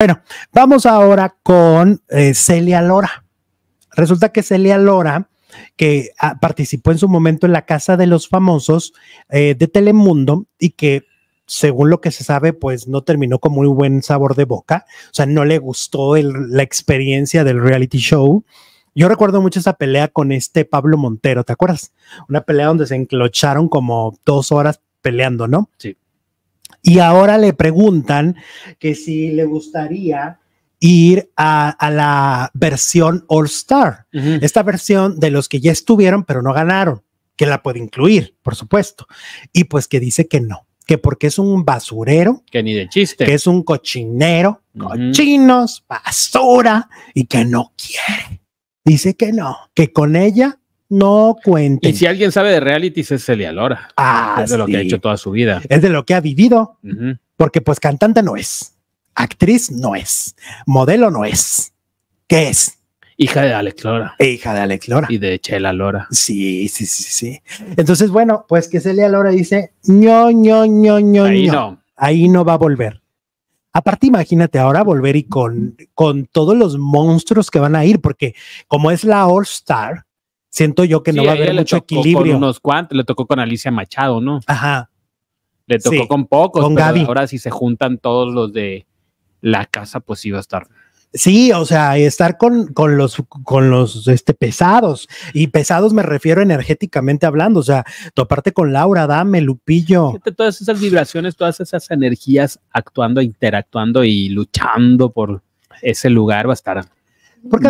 Bueno, vamos ahora con eh, Celia Lora. Resulta que Celia Lora, que ah, participó en su momento en la Casa de los Famosos eh, de Telemundo y que, según lo que se sabe, pues no terminó con muy buen sabor de boca, o sea, no le gustó la experiencia del reality show. Yo recuerdo mucho esa pelea con este Pablo Montero, ¿te acuerdas? Una pelea donde se enclocharon como dos horas peleando, ¿no? Sí. Y ahora le preguntan que si le gustaría ir a, la versión All Star, esta versión de los que ya estuvieron pero no ganaron, que la puede incluir, por supuesto. Y pues que dice que no, que porque es un basurero, que ni de chiste, que es un cochinero, cochinos, basura y que no quiere. Dice que no, que con ella no cuenta. Y si alguien sabe de reality es Celia Lora. Ah, es de lo que ha hecho toda su vida. Es de lo que ha vivido. Porque pues cantante no es, actriz no es, modelo no es. ¿Qué es? Hija de Alex Lora. hija de Alex Lora. Y de Chela Lora. Sí, sí, sí, sí. Entonces, bueno, pues que Celia Lora dice, ño, ño, Ahí no. Ahí no va a volver. Aparte, imagínate ahora volver y con, con todos los monstruos que van a ir, porque como es la All Star, siento yo que no va a haber mucho equilibrio. unos cuantos, le tocó con Alicia Machado, ¿no? Ajá. Le tocó con pocos. Con Ahora si se juntan todos los de la casa, pues sí va a estar. Sí, o sea, estar con, con los, con los este, pesados, y pesados me refiero energéticamente hablando, o sea, toparte con Laura, dame, Lupillo. todas esas vibraciones, todas esas energías actuando, interactuando y luchando por ese lugar va a estar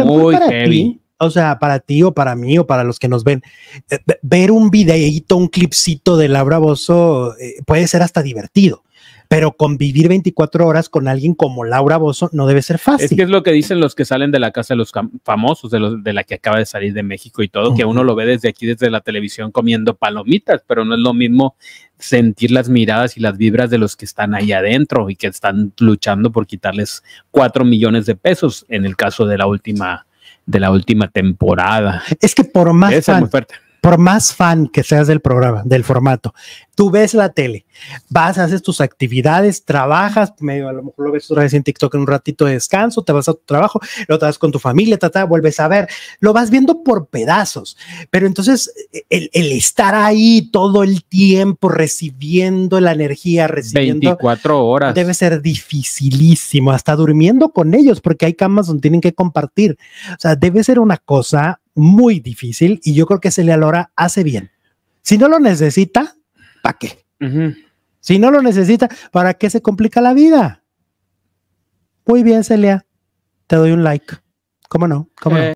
muy heavy o sea, para ti o para mí o para los que nos ven, eh, ver un videíto, un clipcito de Laura Bozo eh, puede ser hasta divertido. Pero convivir 24 horas con alguien como Laura Bozo no debe ser fácil. Es que es lo que dicen los que salen de la casa de los famosos, de, los, de la que acaba de salir de México y todo, que uno lo ve desde aquí, desde la televisión, comiendo palomitas, pero no es lo mismo sentir las miradas y las vibras de los que están ahí adentro y que están luchando por quitarles cuatro millones de pesos en el caso de la última de la última temporada. Es que por más, es muy fuerte por más fan que seas del programa, del formato, tú ves la tele, vas, haces tus actividades, trabajas, medio a lo mejor lo ves otra vez en TikTok en un ratito de descanso, te vas a tu trabajo, lo te con tu familia, tata, vuelves a ver, lo vas viendo por pedazos, pero entonces el, el estar ahí todo el tiempo recibiendo la energía, recibiendo 24 horas debe ser dificilísimo, hasta durmiendo con ellos porque hay camas donde tienen que compartir, o sea, debe ser una cosa muy difícil y yo creo que Celia Lora hace bien. Si no lo necesita, ¿para qué? Si no lo necesita, ¿para qué se complica la vida? Muy bien, Celia. Te doy un like. ¿Cómo no? ¿Cómo no? Eh,